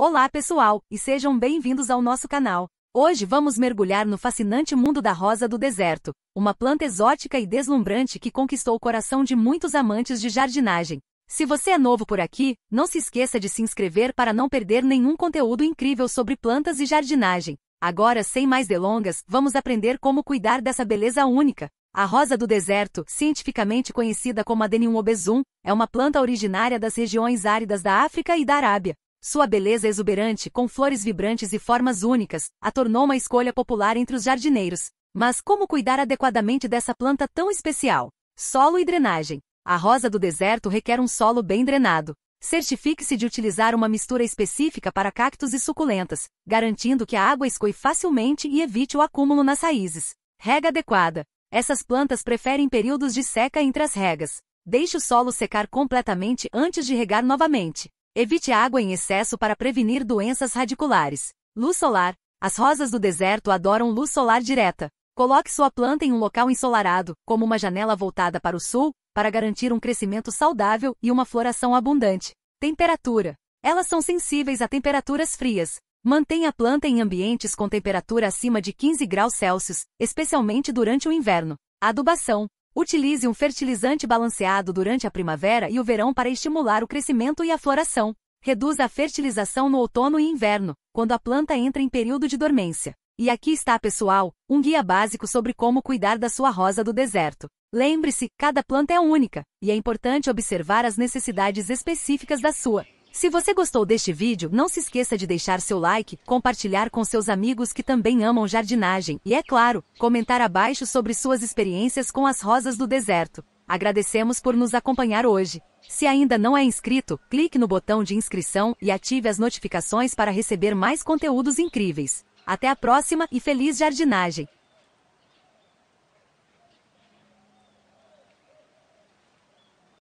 Olá pessoal, e sejam bem-vindos ao nosso canal. Hoje vamos mergulhar no fascinante mundo da rosa do deserto, uma planta exótica e deslumbrante que conquistou o coração de muitos amantes de jardinagem. Se você é novo por aqui, não se esqueça de se inscrever para não perder nenhum conteúdo incrível sobre plantas e jardinagem. Agora, sem mais delongas, vamos aprender como cuidar dessa beleza única. A rosa do deserto, cientificamente conhecida como Adenium obesum, é uma planta originária das regiões áridas da África e da Arábia. Sua beleza exuberante, com flores vibrantes e formas únicas, a tornou uma escolha popular entre os jardineiros. Mas como cuidar adequadamente dessa planta tão especial? Solo e drenagem. A rosa do deserto requer um solo bem drenado. Certifique-se de utilizar uma mistura específica para cactos e suculentas, garantindo que a água escoe facilmente e evite o acúmulo nas raízes. Rega adequada. Essas plantas preferem períodos de seca entre as regas. Deixe o solo secar completamente antes de regar novamente. Evite água em excesso para prevenir doenças radiculares. Luz solar. As rosas do deserto adoram luz solar direta. Coloque sua planta em um local ensolarado, como uma janela voltada para o sul, para garantir um crescimento saudável e uma floração abundante. Temperatura. Elas são sensíveis a temperaturas frias. Mantenha a planta em ambientes com temperatura acima de 15 graus Celsius, especialmente durante o inverno. Adubação. Utilize um fertilizante balanceado durante a primavera e o verão para estimular o crescimento e a floração. Reduza a fertilização no outono e inverno, quando a planta entra em período de dormência. E aqui está, pessoal, um guia básico sobre como cuidar da sua rosa do deserto. Lembre-se, cada planta é única, e é importante observar as necessidades específicas da sua. Se você gostou deste vídeo, não se esqueça de deixar seu like, compartilhar com seus amigos que também amam jardinagem e, é claro, comentar abaixo sobre suas experiências com as rosas do deserto. Agradecemos por nos acompanhar hoje. Se ainda não é inscrito, clique no botão de inscrição e ative as notificações para receber mais conteúdos incríveis. Até a próxima e feliz jardinagem!